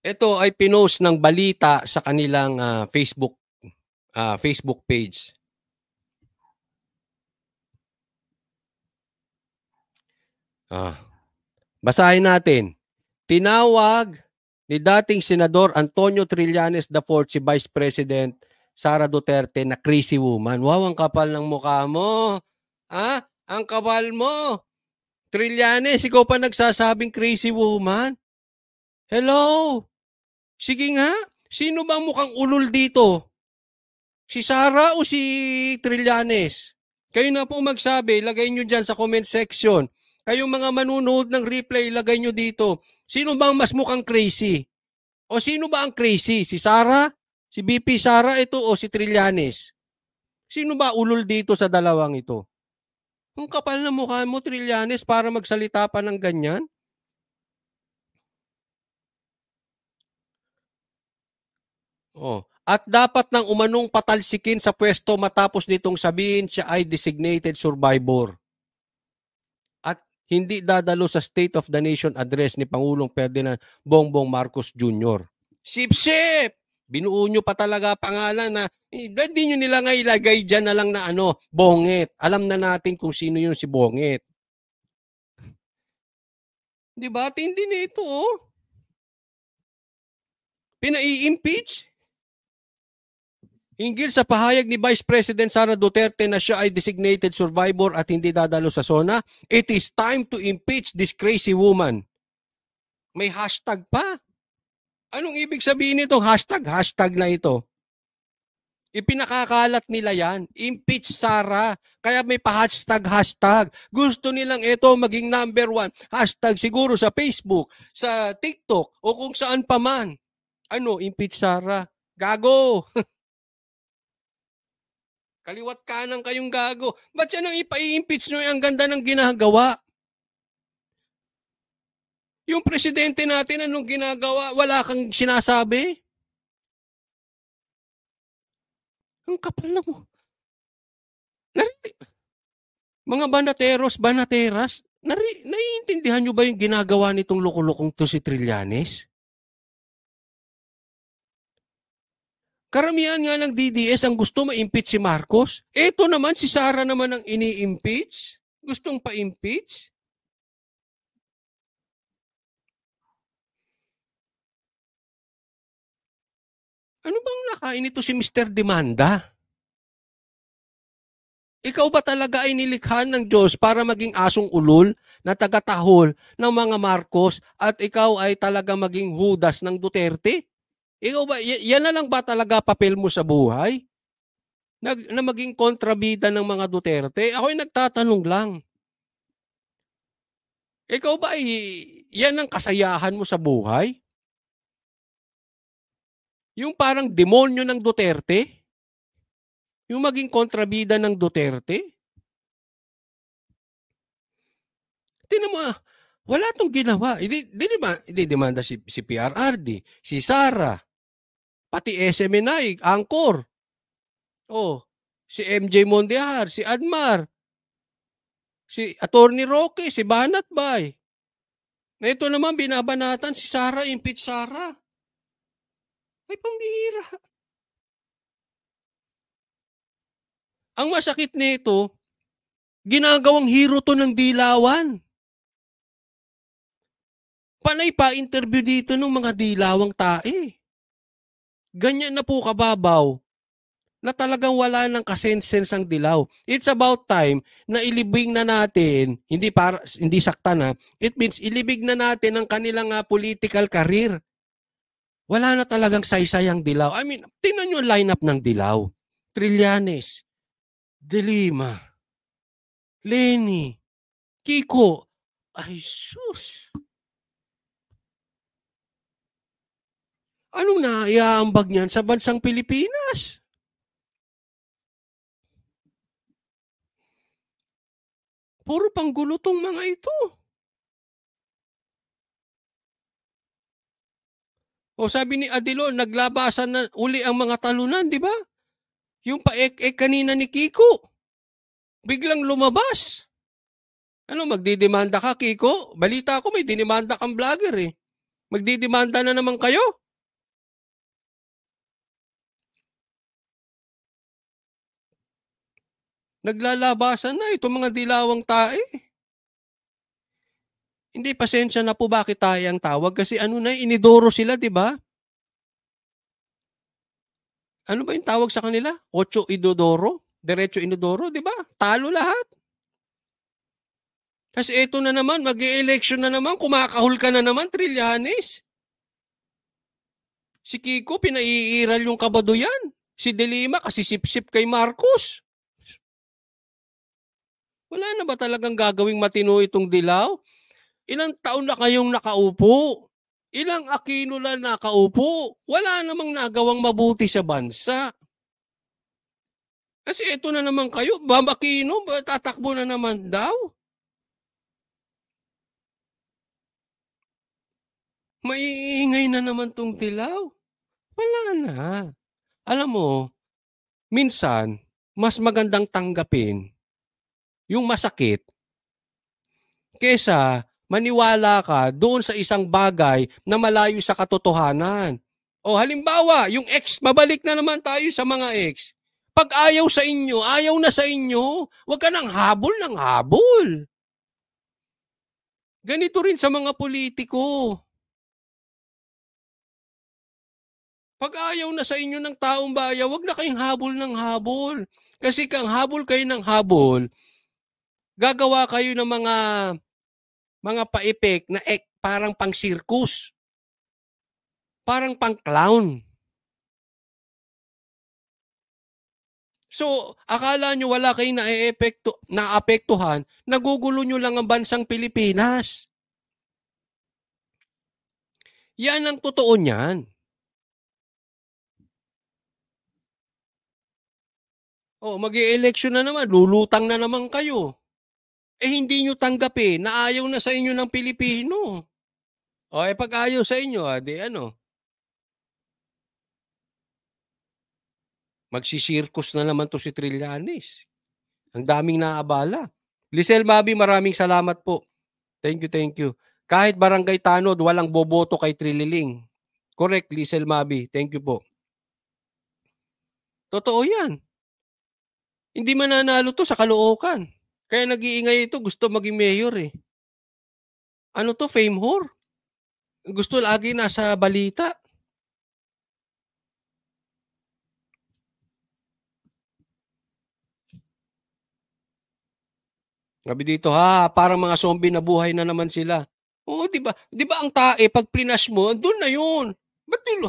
Ito ay pinost ng balita sa kanilang uh, Facebook uh, Facebook page. Ah. Basahin natin. Tinawag ni dating Senador Antonio Trillanes IV si Vice President Sara Duterte na crazy woman. Wow, ang kapal ng mukha mo. Ha? Ang kapal mo. Trillanes, ikaw pa nagsasabing crazy woman? Hello? Sige nga, sino ba mukhang ulol dito? Si Sara o si Trillanes? Kayo na po magsabi, lagay nyo dyan sa comment section. Kayong mga manunood ng replay, lagay nyo dito. Sino bang mas mukhang crazy? O sino ba ang crazy? Si Sara? Si BP Sara ito o si Trillanes? Sino ba ulol dito sa dalawang ito? Ang kapal na mukha mo, Trillanes, para magsalita pa ng ganyan? Oh. At dapat nang umanong patalsikin sa pwesto matapos nitong sabihin siya ay designated survivor. At hindi dadalo sa State of the Nation address ni Pangulong Ferdinand Bongbong Marcos Jr. Sip-sip! Binuo nyo pa talaga pangalan na eh, hindi eh, nyo nila nga ilagay dyan na lang na ano, Bongit. Alam na natin kung sino yun si Bongit. Di ba? Tindi nito oh. Pinai-impeach? Hinggil sa pahayag ni Vice President Sara Duterte na siya ay designated survivor at hindi dadalo sa SONA, it is time to impeach this crazy woman. May hashtag pa. Anong ibig sabihin nito? Hashtag, hashtag na ito. Ipinakakalat nila yan. Impeach Sara. Kaya may pa-hashtag, hashtag. Gusto nilang ito maging number one. Hashtag siguro sa Facebook, sa TikTok, o kung saan pa man. Ano, impeach Sara. Gago! Kaliwat kanan kayong gago. Ba't yan ang ipa-impeach nyo? Eh, ang ganda ng ginagawa. Yung presidente natin, anong ginagawa? Wala kang sinasabi? Ang kapal na mo. Nari, mga banateros, banateras, nari, naiintindihan nyo ba yung ginagawa nitong lukulukong to si Trillanes? Karamihan nga ng DDS ang gusto ma-impeach si Marcos. Ito naman, si Sara naman ang ini-impeach. Gustong pa-impeach. Ano bang nakain ito si Mr. Demanda? Ikaw ba talaga ay nilikha ng Diyos para maging asong ulol na tagatahol ng mga Marcos at ikaw ay talaga maging hudas ng Duterte? Ikaw ba, yan na lang ba talaga papel mo sa buhay? Na, na maging kontrabida ng mga Duterte? Ako'y nagtatanong lang. Ikaw ba, eh, yan ang kasayahan mo sa buhay? Yung parang demonyo ng Duterte? Yung maging kontrabida ng Duterte? Tinan mo, ah, wala tong ginawa. Hindi, di, di ba, hindi demanda si, si PRRD, si Sara, Pati SMNI, eh, Angkor. Oh, si MJ Mondiar, si Admar, si Attorney Roque, si Banat Bay. Ito naman binabanatan si Sara, impit Sara. Ay, pambihira. Ang masakit nito, ginagawang hero to ng dilawan. Panay pa interview dito ng mga dilawang tae ganyan na po kababaw na talagang wala ng kasensense ang dilaw. It's about time na ilibing na natin, hindi para hindi sakta na, it means ilibig na natin ang kanilang uh, political career. Wala na talagang saysay ang dilaw. I mean, tingnan niyo lineup ng dilaw. Trillanes, De Lima, Lenny, Kiko, ay sus. Anong naiaambag niyan sa bansang Pilipinas? Puro panggulo tong mga ito. O sabi ni Adilo, naglabasan na uli ang mga talunan, di ba? Yung paek-ek kanina ni Kiko. Biglang lumabas. Ano, magdidemanda ka, Kiko? Balita ko may dinimanda kang vlogger eh. Magdidemanda na naman kayo? Naglalabasan na itong mga dilawang tae. Hindi, pasensya na po bakit tayo ang tawag kasi ano na, inidoro sila, di ba? Ano ba yung tawag sa kanila? Ocho idodoro? Diretso inodoro, di ba? Talo lahat. Kasi ito na naman, mag election na naman, kumakahol ka na naman, Trillianes. Si Kiko, pinaiiral yung kabado yan. Si Delima, kasi sip-sip kay Marcos. Wala na ba talagang gagawing matino itong dilaw? Ilang taon na kayong nakaupo? Ilang Aquino na nakaupo? Wala namang nagawang mabuti sa bansa. Kasi ito na naman kayo, Bam Aquino, tatakbo na naman daw. Maiingay na naman tong dilaw. Wala na. Alam mo, minsan, mas magandang tanggapin yung masakit kesa maniwala ka doon sa isang bagay na malayo sa katotohanan. O halimbawa, yung ex, mabalik na naman tayo sa mga ex. Pag ayaw sa inyo, ayaw na sa inyo. Huwag ka nang habol ng habol. Ganito rin sa mga politiko. Pag ayaw na sa inyo ng taong bayan, huwag na kayong habol ng habol. Kasi kang habol kayo ng habol, gagawa kayo ng mga mga paipik na ek, parang pang circus. Parang pang clown. So, akala nyo wala kayong naeepekto, naapektuhan, nagugulo nyo lang ang bansang Pilipinas. Yan ang totoo niyan. Oh, mag election na naman, lulutang na naman kayo eh hindi nyo tanggapin eh, na ayaw na sa inyo ng Pilipino. O eh pag ayaw sa inyo, ah, di ano, magsisirkus na naman to si Trillanes. Ang daming naabala. Lisel Mabi, maraming salamat po. Thank you, thank you. Kahit barangay Tanod, walang boboto kay Trililing. Correct, Lisel Mabi. Thank you po. Totoo yan. Hindi mananalo to sa Caloocan. Kaya nag-iingay ito, gusto maging mayor eh. Ano to, fame whore? Gusto lagi nasa balita. Sabi dito ha, parang mga zombie na buhay na naman sila. Oo, di ba? Di ba ang tae, pag plinash mo, doon na yun. Ba't yun?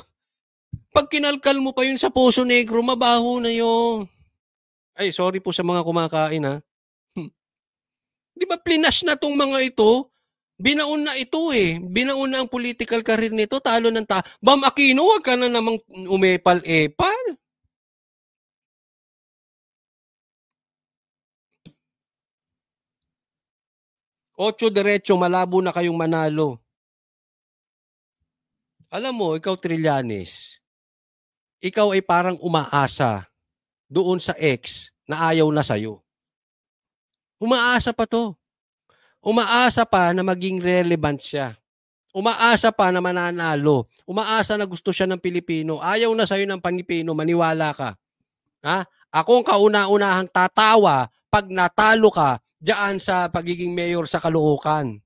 Pag kinalkal mo pa yun sa puso negro, mabaho na yun. Ay, sorry po sa mga kumakain ha. Di ba plinash na tong mga ito? Binaon na ito eh. Binaon na ang political career nito. Talo ng ta. Bam Aquino, wag ka na namang umepal-epal. Ocho derecho, malabo na kayong manalo. Alam mo, ikaw Trillanes, ikaw ay parang umaasa doon sa ex na ayaw na sa'yo. Umaasa pa to. Umaasa pa na maging relevant siya. Umaasa pa na mananalo. Umaasa na gusto siya ng Pilipino. Ayaw na sa'yo ng Pilipino. Maniwala ka. Ha? Ako ang kauna-unahang tatawa pag natalo ka diyan sa pagiging mayor sa Caloocan.